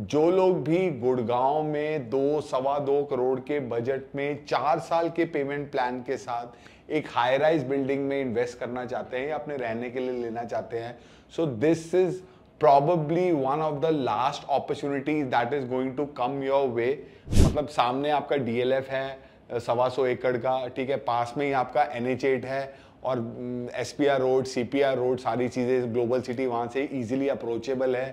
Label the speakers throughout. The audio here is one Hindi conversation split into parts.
Speaker 1: जो लोग भी गुड़गांव में दो सवा दो करोड़ के बजट में चार साल के पेमेंट प्लान के साथ एक हाई राइज बिल्डिंग में इन्वेस्ट करना चाहते हैं या अपने रहने के लिए लेना चाहते हैं so this is probably one of the last opportunities that is going to come your way मतलब सामने आपका डीएलएफ है सवा सौ एकड़ का ठीक है पास में ही आपका एन है और S P R road C P R road सारी चीज़ें ग्लोबल सिटी वहाँ से ईजिली अप्रोचेबल है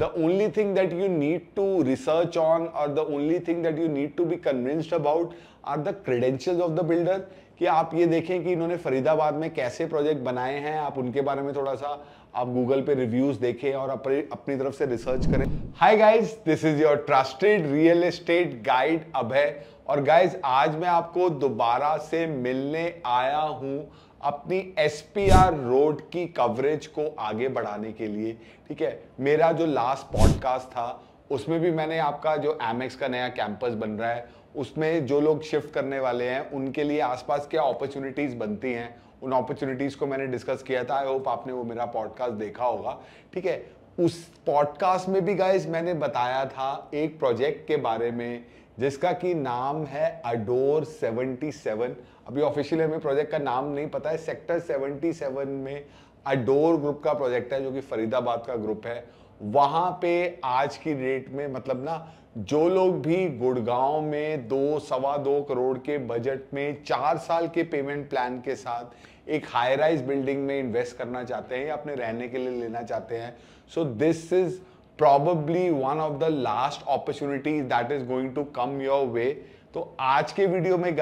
Speaker 1: the only thing that you need to research on और the only thing that you need to be convinced about are the credential of the builder कि आप ये देखें कि इन्होंने फरीदाबाद में कैसे प्रोजेक्ट बनाए हैं आप उनके बारे में थोड़ा सा आप गूगल पे रिव्यूज देखें और अपने अपनी तरफ से रिसर्च करें hi guys this is your trusted real estate guide Abhay और गाइस आज मैं आपको दोबारा से मिलने आया हूँ अपनी आर रोड की कवरेज को आगे बढ़ाने के लिए ठीक है मेरा जो लास्ट पॉडकास्ट था उसमें भी मैंने आपका जो एक्स का नया कैंपस बन रहा है उसमें जो लोग शिफ्ट करने वाले हैं उनके लिए आसपास क्या अपॉर्चुनिटीज़ बनती हैं उन अपॉर्चुनिटीज़ को मैंने डिस्कस किया था आई होप आपने वो मेरा पॉडकास्ट देखा होगा ठीक है उस पॉडकास्ट में भी गाइज मैंने बताया था एक प्रोजेक्ट के बारे में जिसका कि नाम है अडोर 77 अभी ऑफिशियली हमें प्रोजेक्ट का नाम नहीं पता है सेक्टर 77 में अडोर ग्रुप का प्रोजेक्ट है जो कि फरीदाबाद का ग्रुप है वहां पे आज की डेट में मतलब ना जो लोग भी गुड़गांव में दो सवा दो करोड़ के बजट में चार साल के पेमेंट प्लान के साथ एक हाई राइज बिल्डिंग में इन्वेस्ट करना चाहते हैं या अपने रहने के लिए लेना चाहते हैं so this is probably one of the last opportunities that is going to come your way. तो आज के वीडियो में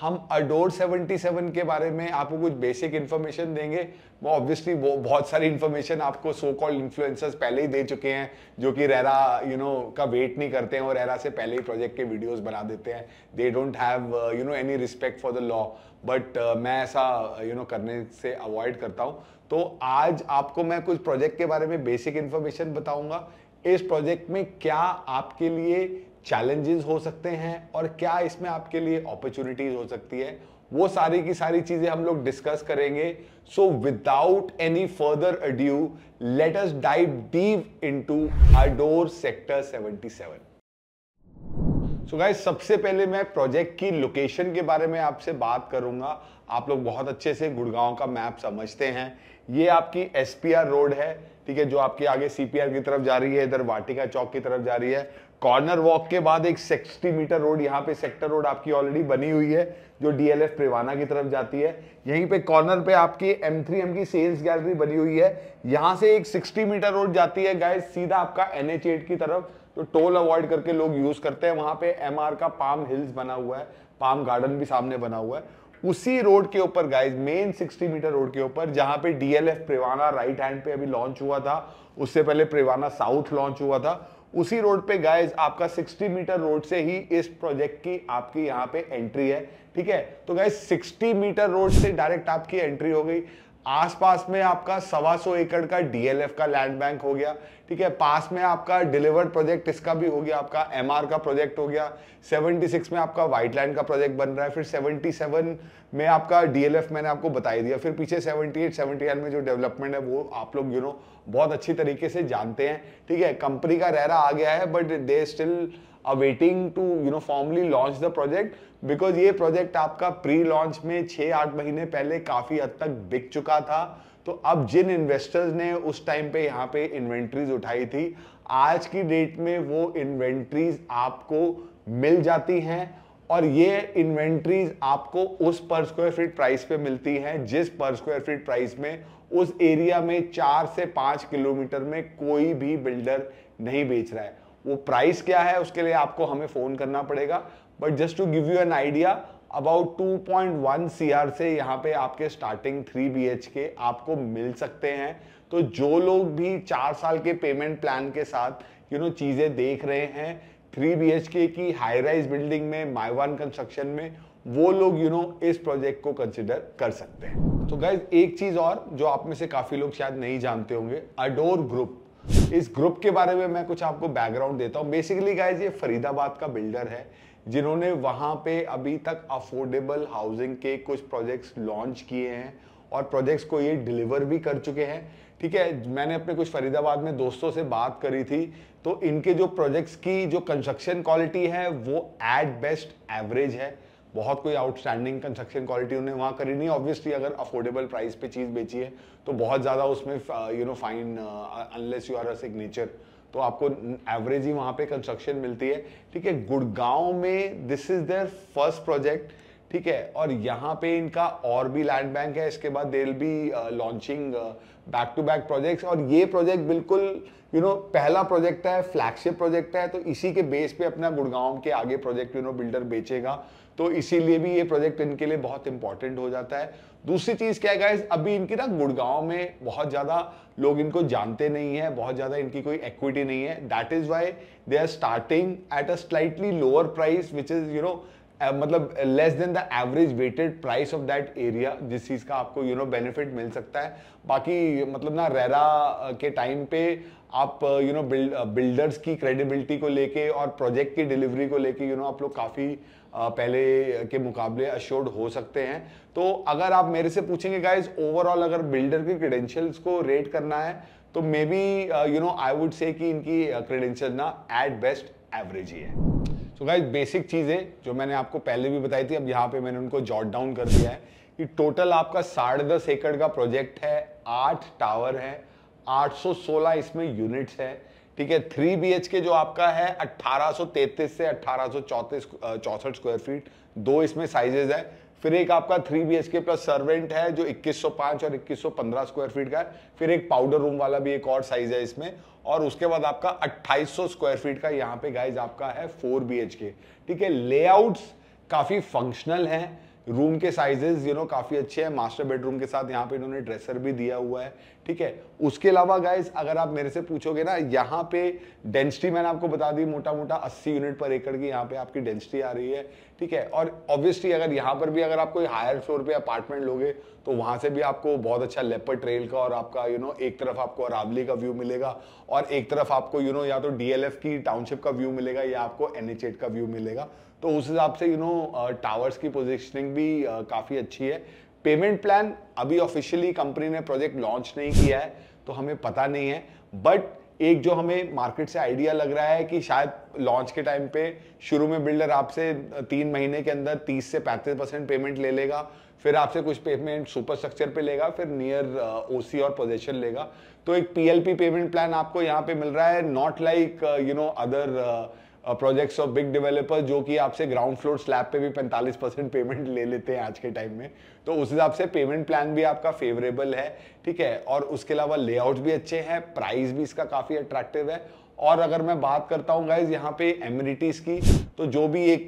Speaker 1: हम अडोर 77 के बारे में आपको कुछ बेसिक इन्फॉर्मेशन देंगे वो ऑब्वियसली वो बहुत सारी इन्फॉर्मेशन आपको सो कॉल्ड इन्फ्लुएंसर्स पहले ही दे चुके हैं जो कि रहरा यू नो का वेट नहीं करते हैं और रेरा से पहले ही प्रोजेक्ट के वीडियोस बना देते हैं they don't have you know any respect for the law but मैं ऐसा you uh, you know know, करने से अवॉइड करता हूँ तो आज आपको मैं कुछ प्रोजेक्ट के बारे में बेसिक इन्फॉर्मेशन बताऊँगा इस प्रोजेक्ट में क्या आपके लिए चैलेंजेस हो सकते हैं और क्या इसमें आपके लिए अपॉर्चुनिटीज हो सकती है वो सारी की सारी चीजें हम लोग डिस्कस करेंगे so without any further adieu let us dive deep into Adore sector 77 so guys सबसे पहले मैं प्रोजेक्ट की लोकेशन के बारे में आपसे बात करूंगा आप लोग बहुत अच्छे से गुड़गांव का मैप समझते हैं ये आपकी एसपीआर रोड है ठीक है जो आपके आगे सीपीआर की तरफ जा रही है इधर वाटिका चौक की तरफ जा रही है कॉर्नर वॉक के बाद एक सिक्सटी मीटर रोड यहाँ पे सेक्टर रोड आपकी ऑलरेडी बनी हुई है जो डीएलएफ प्रिवाना की तरफ जाती है यहीं पे कॉर्नर पे आपकी एम थ्री एम की सेल्स गैलरी बनी हुई है यहां से एक 60 मीटर रोड जाती है गाय सीधा आपका एनएच की तरफ तो टोल अवॉइड करके लोग यूज करते हैं वहां पे एमआर का पाम हिल्स बना हुआ है पाम गार्डन भी सामने बना हुआ है उसी रोड के ऊपर गाइज मेन 60 मीटर रोड के ऊपर जहां पे डीएलएफ प्रेवाना राइट हैंड पे अभी लॉन्च हुआ था उससे पहले प्रेवाना साउथ लॉन्च हुआ था उसी रोड पे गाइज आपका 60 मीटर रोड से ही इस प्रोजेक्ट की आपकी यहाँ पे एंट्री है ठीक है तो गाइज 60 मीटर रोड से डायरेक्ट आपकी एंट्री हो गई आसपास में आपका सवा सौ एकड़ का डीएलएफ का लैंड बैंक हो गया ठीक है पास में आपका डिलीवर्ड प्रोजेक्ट इसका भी हो गया आपका एमआर का प्रोजेक्ट हो गया 76 में आपका वाइट लैंड का प्रोजेक्ट बन रहा है फिर 77 में आपका डीएलएफ मैंने आपको बताई दिया फिर पीछे 78 79 में जो डेवलपमेंट है वो आप लोग यू नो बहुत अच्छी तरीके से जानते हैं ठीक है कंपनी का रहरा आ गया है but they still awaiting to you know formally launch the project because ये प्रोजेक्ट आपका प्री लॉन्च में 6 आठ महीने पहले काफी हद तक बिक चुका था तो अब जिन इन्वेस्टर्स ने उस टाइम पे यहाँ पे इन्वेंट्रीज उठाई थी आज की डेट में वो इन्वेंट्रीज आपको मिल जाती हैं और ये इन्वेंट्रीज आपको उस पर स्क्वायर फीट प्राइस पे मिलती हैं जिस पर स्क्वायर फीट प्राइस में उस एरिया में चार से पाँच किलोमीटर में कोई भी बिल्डर नहीं बेच रहा है वो प्राइस क्या है उसके लिए आपको हमें फ़ोन करना पड़ेगा but just to give you an idea about 2.1 point से यहाँ पे आपके स्टार्टिंग 3 बी के आपको मिल सकते हैं तो जो लोग भी चार साल के पेमेंट प्लान के साथ यू नो चीज़ें देख रहे हैं थ्री बी की हाई राइज बिल्डिंग में माई वन कंस्ट्रक्शन में वो लोग यू you नो know, इस प्रोजेक्ट को कंसिडर कर सकते हैं तो गाइज एक चीज़ और जो आप में से काफ़ी लोग शायद नहीं जानते होंगे अडोर ग्रुप इस ग्रुप के बारे में मैं कुछ आपको बैकग्राउंड देता हूँ बेसिकली गाइज ये फरीदाबाद का बिल्डर है जिन्होंने वहाँ पे अभी तक अफोर्डेबल हाउसिंग के कुछ प्रोजेक्ट्स लॉन्च किए हैं और प्रोजेक्ट्स को ये डिलीवर भी कर चुके हैं ठीक है मैंने अपने कुछ फरीदाबाद में दोस्तों से बात करी थी तो इनके जो प्रोजेक्ट्स की जो कंस्ट्रक्शन क्वालिटी है वो एट बेस्ट एवरेज है बहुत कोई आउटस्टैंडिंग कंस्ट्रक्शन क्वालिटी उन्हें वहाँ करी नहीं ऑब्वियसली अगर अफोर्डेबल प्राइस पे चीज़ बेची है तो बहुत ज़्यादा उसमें you know fine unless you are a signature तो आपको एवरेज ही वहाँ पे कंस्ट्रक्शन मिलती है ठीक है गुड़गांव में this is their first project ठीक है और यहाँ पे इनका और भी लैंड बैंक है इसके बाद they be launching back to back projects और ये प्रोजेक्ट बिल्कुल यू you नो know, पहला प्रोजेक्ट है फ्लैगशिप प्रोजेक्ट है तो इसी के बेस पे अपना गुड़गांव के आगे प्रोजेक्ट यू नो बिल्डर बेचेगा तो इसीलिए भी ये प्रोजेक्ट इनके लिए बहुत इंपॉर्टेंट हो जाता है दूसरी चीज़ क्या है अभी इनकी ना गुड़गांव में बहुत ज़्यादा लोग इनको जानते नहीं है बहुत ज़्यादा इनकी कोई एक्विटी नहीं है that is why they are starting at a slightly lower price which is you know मतलब less than the average weighted price of that area जिस चीज़ का आपको यू नो बेनिफिट मिल सकता है बाकी मतलब ना रेरा के टाइम पे आप यू नो बिल्ड बिल्डर्स की क्रेडिबिलिटी को लेके और प्रोजेक्ट की डिलीवरी को लेके यू नो आप लोग काफ़ी पहले के मुकाबले अश्योर्ड हो सकते हैं तो अगर आप मेरे से पूछेंगे गाइज ओवरऑल अगर बिल्डर के क्रेडेंशियल्स को रेट करना है तो maybe you know I would say कि इनकी क्रेडेंशियल ना एट बेस्ट एवरेज ही है तो गाइज बेसिक चीज़ें जो मैंने आपको पहले भी बताई थी अब यहाँ पे मैंने उनको जॉट डाउन कर दिया है कि टोटल आपका साढ़े दस एकड़ का प्रोजेक्ट है आठ टावर है 816 इसमें यूनिट्स है ठीक है थ्री बी के जो आपका है 1833 से अट्ठारह चौसठ स्क्वायर फीट दो इसमें साइजेज है फिर एक आपका three B K plus servant है जो 2105 और 2115 स्क्वायर फीट का है फिर एक पाउडर रूम वाला भी एक और साइज है इसमें और उसके बाद आपका 2800 स्क्वायर फीट का यहाँ पे गाइज आपका है फोर बी के ठीक है लेआउट्स काफ़ी फंक्शनल हैं रूम के साइजेस यू नो काफ़ी अच्छे हैं मास्टर बेडरूम के साथ यहाँ पे इन्होंने ड्रेसर भी दिया हुआ है ठीक है उसके अलावा गाइज अगर आप मेरे से पूछोगे ना यहाँ पे डेंसिटी मैंने आपको बता दी मोटा मोटा 80 यूनिट पर एकड़ की यहाँ पे आपकी डेंसिटी आ रही है ठीक है और ऑब्वियसली अगर यहाँ पर भी अगर आप कोई हायर फ्लोर पे अपार्टमेंट लोगे तो वहां से भी आपको बहुत अच्छा लेपर ट्रेल का और आपका यू you नो know, एक तरफ आपको अरावली का व्यू मिलेगा और एक तरफ आपको यू you नो know, या तो डीएलएफ की टाउनशिप का व्यू मिलेगा या आपको एनएचएट का व्यू मिलेगा तो उस हिसाब से यू नो टावर्स की पोजिशनिंग भी uh, काफ़ी अच्छी है पेमेंट प्लान अभी ऑफिशियली कंपनी ने प्रोजेक्ट लॉन्च नहीं किया है तो हमें पता नहीं है बट एक जो हमें मार्केट से आइडिया लग रहा है कि शायद लॉन्च के टाइम पे शुरू में बिल्डर आपसे uh, तीन महीने के अंदर 30 से 35 परसेंट पेमेंट ले लेगा फिर आपसे कुछ पेमेंट सुपर स्ट्रक्चर पे लेगा फिर नियर ओसी uh, और पोजेशन लेगा तो एक पीएलपी पेमेंट प्लान आपको यहाँ पे मिल रहा है not like you know other projects of big developer जो कि आपसे ग्राउंड फ्लोर स्लैब पे भी 45 परसेंट पेमेंट ले लेते हैं आज के टाइम में तो उस हिसाब से पेमेंट प्लान भी आपका फेवरेबल है ठीक है और उसके अलावा लेआउट भी अच्छे हैं प्राइस भी इसका काफ़ी अट्रैक्टिव है और अगर मैं बात करता हूँ गाइज यहाँ पे एम्यूनिटीज़ की तो जो भी एक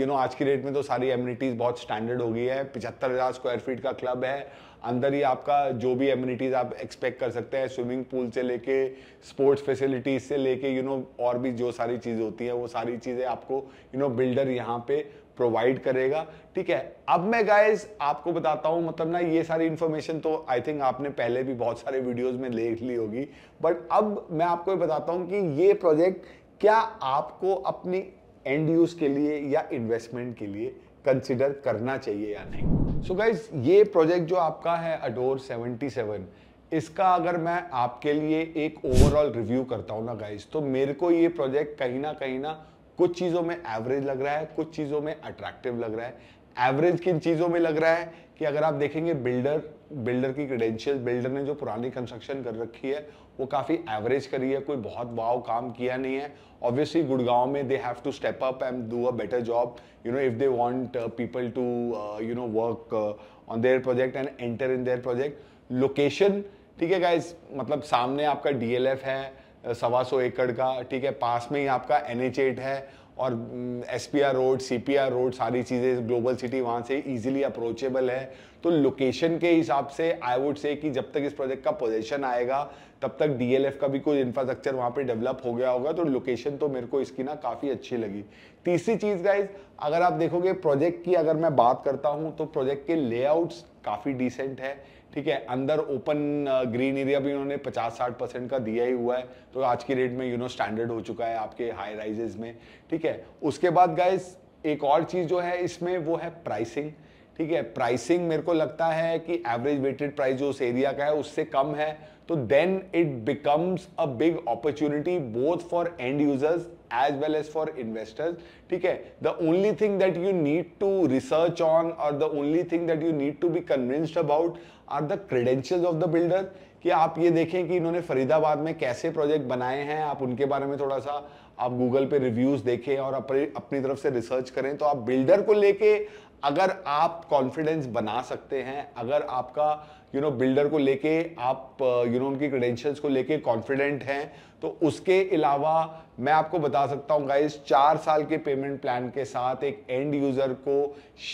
Speaker 1: यू नो आज की डेट में तो सारी एम्यूनिटीज़ बहुत स्टैंडर्ड हो गई है पिछहत्तर हज़ार स्क्वायर फीट का क्लब है अंदर ही आपका जो भी एम्यूनिटीज़ आप एक्सपेक्ट कर सकते हैं स्विमिंग पूल से लेके स्पोर्ट्स फैसिलिटीज़ से लेके यू नो और भी जो सारी चीज़ होती है वो सारी चीज़ें आपको यू नो बिल्डर यहाँ पे प्रोवाइड करेगा ठीक है अब मैं गाइस आपको बताता हूँ मतलब ना ये सारी इन्फॉर्मेशन तो आई थिंक आपने पहले भी बहुत सारे वीडियोस में देख ली होगी बट अब मैं आपको ये बताता हूँ कि ये प्रोजेक्ट क्या आपको अपनी एंड यूज़ के लिए या इन्वेस्टमेंट के लिए कंसिडर करना चाहिए या नहीं सो so गाइज ये प्रोजेक्ट जो आपका है अडोर सेवन इसका अगर मैं आपके लिए एक ओवरऑल रिव्यू करता हूँ ना गाइज तो मेरे को ये प्रोजेक्ट कहीं ना कहीं ना कुछ चीज़ों में एवरेज लग रहा है कुछ चीज़ों में अट्रैक्टिव लग रहा है एवरेज किन चीज़ों में लग रहा है कि अगर आप देखेंगे बिल्डर बिल्डर की क्रेडेंशियल बिल्डर ने जो पुरानी कंस्ट्रक्शन कर रखी है वो काफ़ी एवरेज करी है कोई बहुत वाव काम किया नहीं है ऑब्वियसली गुड़गांव में they have to step up and do a better job you know if they want people to you know work on their project and enter in their project location ठीक है गाइज मतलब सामने आपका डीएलएफ है सवा सौ एकड़ का ठीक है पास में ही आपका एन है और S P R road C P R road सारी चीज़ें ग्लोबल सिटी वहाँ से इजीली अप्रोचेबल है तो लोकेशन के हिसाब से आई वुड से कि जब तक इस प्रोजेक्ट का पोजेशन आएगा तब तक डीएलएफ का भी कुछ इंफ्रास्ट्रक्चर वहाँ पे डेवलप हो गया होगा तो लोकेशन तो मेरे को इसकी ना काफ़ी अच्छी लगी तीसरी चीज़ गाइज अगर आप देखोगे प्रोजेक्ट की अगर मैं बात करता हूँ तो प्रोजेक्ट के लेआउट्स काफ़ी डिसेंट है ठीक है अंदर ओपन ग्रीन एरिया भी उन्होंने 50-60 परसेंट का दिया ही हुआ है तो आज की रेट में यू नो स्टैंडर्ड हो चुका है आपके हाई राइजेज में ठीक है उसके बाद गाइस एक और चीज़ जो है इसमें वो है प्राइसिंग ठीक है प्राइसिंग मेरे को लगता है कि एवरेज वेटेड प्राइस जो उस एरिया का है उससे कम है तो then it becomes a big opportunity both for end users as well as for investors ठीक है the only thing that you need to research on और the only thing that you need to be convinced about are the credentials of the builder कि आप ये देखें कि इन्होंने फरीदाबाद में कैसे प्रोजेक्ट बनाए हैं आप उनके बारे में थोड़ा सा आप गूगल पे रिव्यूज देखें और अपनी अपनी तरफ से रिसर्च करें तो आप बिल्डर को लेके अगर आप कॉन्फिडेंस बना सकते हैं अगर आपका यू नो बिल्डर को लेके आप यू नो उनकी क्रेडेंशियल्स को लेके कॉन्फिडेंट हैं तो उसके अलावा मैं आपको बता सकता हूँ गाइज चार साल के पेमेंट प्लान के साथ एक एंड यूज़र को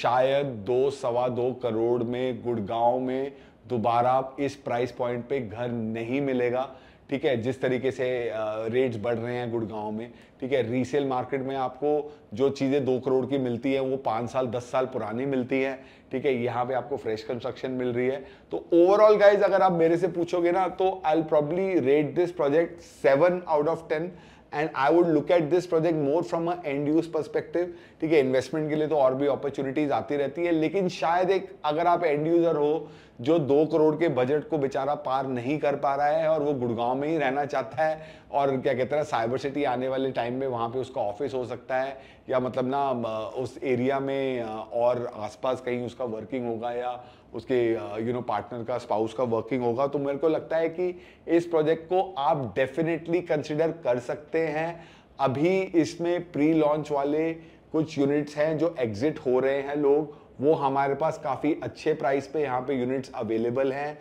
Speaker 1: शायद दो सवा दो करोड़ में गुड़गांव में दोबारा इस प्राइस पॉइंट पे घर नहीं मिलेगा ठीक है जिस तरीके से रेट्स बढ़ रहे हैं गुड़गांव में ठीक है रीसेल मार्केट में आपको जो चीज़ें दो करोड़ की मिलती है वो पाँच साल दस साल पुरानी मिलती है ठीक है यहाँ पे आपको फ्रेश कंस्ट्रक्शन मिल रही है तो ओवरऑल गाइज अगर आप मेरे से पूछोगे ना तो I'll probably rate this project seven out of ten and I would look at this project more from a end use perspective ठीक है इन्वेस्टमेंट के लिए तो और भी अपॉर्चुनिटीज आती रहती है लेकिन शायद एक अगर आप एंड यूजर हो जो दो करोड़ के बजट को बेचारा पार नहीं कर पा रहा है और वो गुड़गांव में ही रहना चाहता है और क्या कहते हैं साइबर सिटी आने वाले टाइम में वहाँ पे उसका ऑफिस हो सकता है या मतलब ना उस एरिया में और आसपास कहीं उसका वर्किंग होगा या उसके यू नो पार्टनर का स्पाउस का वर्किंग होगा तो मेरे को लगता है कि इस प्रोजेक्ट को आप डेफिनेटली कंसिडर कर सकते हैं अभी इसमें प्री लॉन्च वाले कुछ यूनिट्स हैं जो एग्जिट हो रहे हैं लोग वो हमारे पास काफ़ी अच्छे प्राइस पे यहाँ पे यूनिट्स अवेलेबल हैं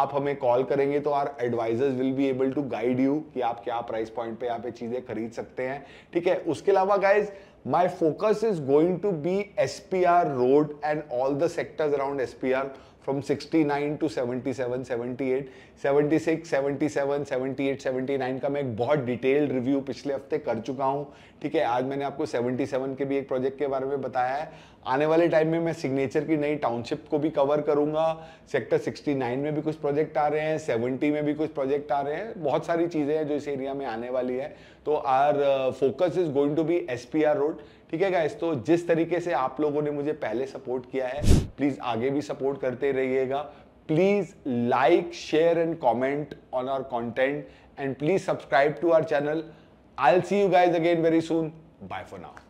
Speaker 1: आप हमें कॉल करेंगे तो our advisers will be able to guide you कि आप क्या प्राइस पॉइंट पे यहाँ पे चीज़ें खरीद सकते हैं ठीक है उसके अलावा guys my focus is going to be SPR road and all the sectors around SPR from 69 to 77, 78, 76, 77, 78, 79 का मैं एक बहुत डिटेल रिव्यू पिछले हफ्ते कर चुका हूँ ठीक है आज मैंने आपको 77 के भी एक प्रोजेक्ट के बारे में बताया है आने वाले टाइम में मैं सिग्नेचर की नई टाउनशिप को भी कवर करूंगा सेक्टर 69 में भी कुछ प्रोजेक्ट आ रहे हैं 70 में भी कुछ प्रोजेक्ट आ रहे हैं बहुत सारी चीज़ें हैं जो इस एरिया में आने वाली है तो our focus is going to be S road ठीक है गाइस तो जिस तरीके से आप लोगों ने मुझे पहले सपोर्ट किया है प्लीज आगे भी सपोर्ट करते रहिएगा please like share and comment on our content and please subscribe to our channel I see you guys again very soon bye for now